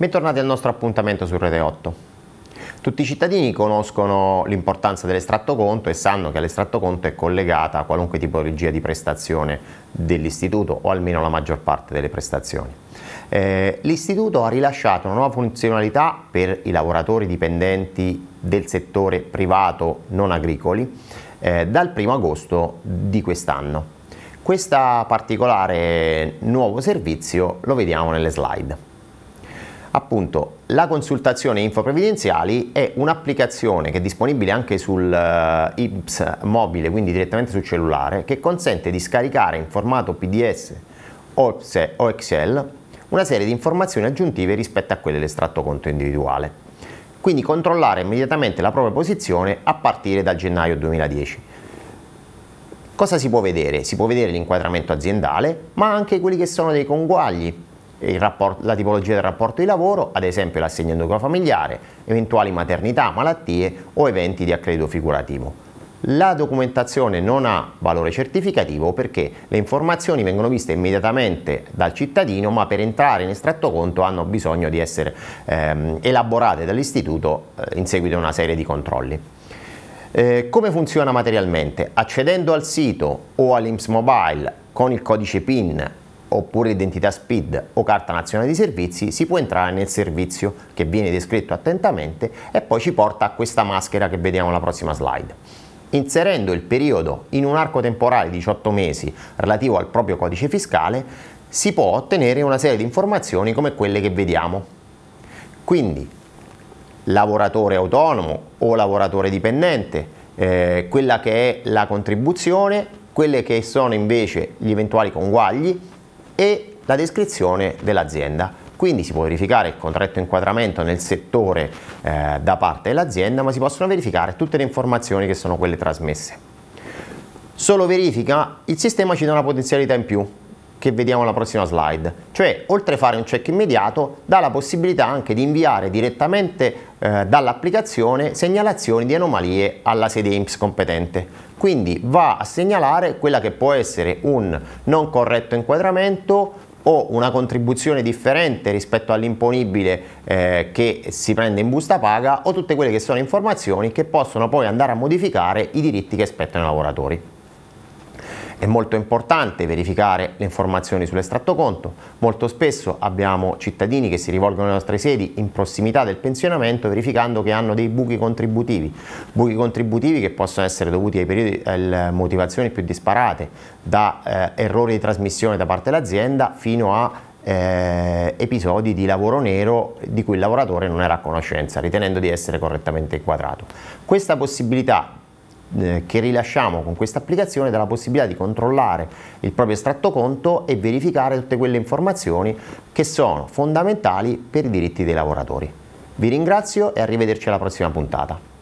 Bentornati al nostro appuntamento su Rete 8. Tutti i cittadini conoscono l'importanza dell'estratto conto e sanno che all'estratto conto è collegata a qualunque tipologia di prestazione dell'istituto o almeno la maggior parte delle prestazioni. Eh, L'istituto ha rilasciato una nuova funzionalità per i lavoratori dipendenti del settore privato non agricoli eh, dal 1 agosto di quest'anno. Questo particolare nuovo servizio lo vediamo nelle slide appunto la consultazione infoprevidenziali è un'applicazione che è disponibile anche sul uh, eh, IPS mobile, quindi direttamente sul cellulare, che consente di scaricare in formato PDS o Excel una serie di informazioni aggiuntive rispetto a quelle dell'estratto conto individuale. Quindi controllare immediatamente la propria posizione a partire dal gennaio 2010. Cosa si può vedere? Si può vedere l'inquadramento aziendale, ma anche quelli che sono dei conguagli, rapporto, la tipologia del rapporto di lavoro, ad esempio l'assegno endocrono familiare, eventuali maternità, malattie o eventi di accredito figurativo. La documentazione non ha valore certificativo perché le informazioni vengono viste immediatamente dal cittadino, ma per entrare in estratto conto hanno bisogno di essere ehm, elaborate dall'istituto eh, in seguito a una serie di controlli. Eh, come funziona materialmente? Accedendo al sito o all'IMS Mobile con il codice PIN oppure identità SPID o carta nazionale di servizi, si può entrare nel servizio che viene descritto attentamente e poi ci porta a questa maschera che vediamo alla prossima slide. Inserendo il periodo in un arco temporale di 18 mesi relativo al proprio codice fiscale, si può ottenere una serie di informazioni come quelle che vediamo. Quindi, lavoratore autonomo o lavoratore dipendente, eh, quella che è la contribuzione, quelle che sono invece gli eventuali conguagli, e la descrizione dell'azienda. Quindi si può verificare il contratto inquadramento nel settore eh, da parte dell'azienda, ma si possono verificare tutte le informazioni che sono quelle trasmesse. Solo verifica, il sistema ci dà una potenzialità in più, che vediamo alla prossima slide. Cioè, oltre a fare un check immediato, dà la possibilità anche di inviare direttamente eh, dall'applicazione segnalazioni di anomalie alla sede IMSS competente. Quindi va a segnalare quella che può essere un non corretto inquadramento o una contribuzione differente rispetto all'imponibile eh, che si prende in busta paga o tutte quelle che sono informazioni che possono poi andare a modificare i diritti che spettano i lavoratori. È molto importante verificare le informazioni sull'estratto conto, molto spesso abbiamo cittadini che si rivolgono alle nostre sedi in prossimità del pensionamento verificando che hanno dei buchi contributivi, buchi contributivi che possono essere dovuti ai periodi, alle eh, motivazioni più disparate, da eh, errori di trasmissione da parte dell'azienda fino a eh, episodi di lavoro nero di cui il lavoratore non era a conoscenza, ritenendo di essere correttamente inquadrato. Questa possibilità eh, che rilasciamo con questa applicazione dà la possibilità di controllare il proprio estratto conto e verificare tutte quelle informazioni che sono fondamentali per i diritti dei lavoratori. Vi ringrazio e arrivederci alla prossima puntata.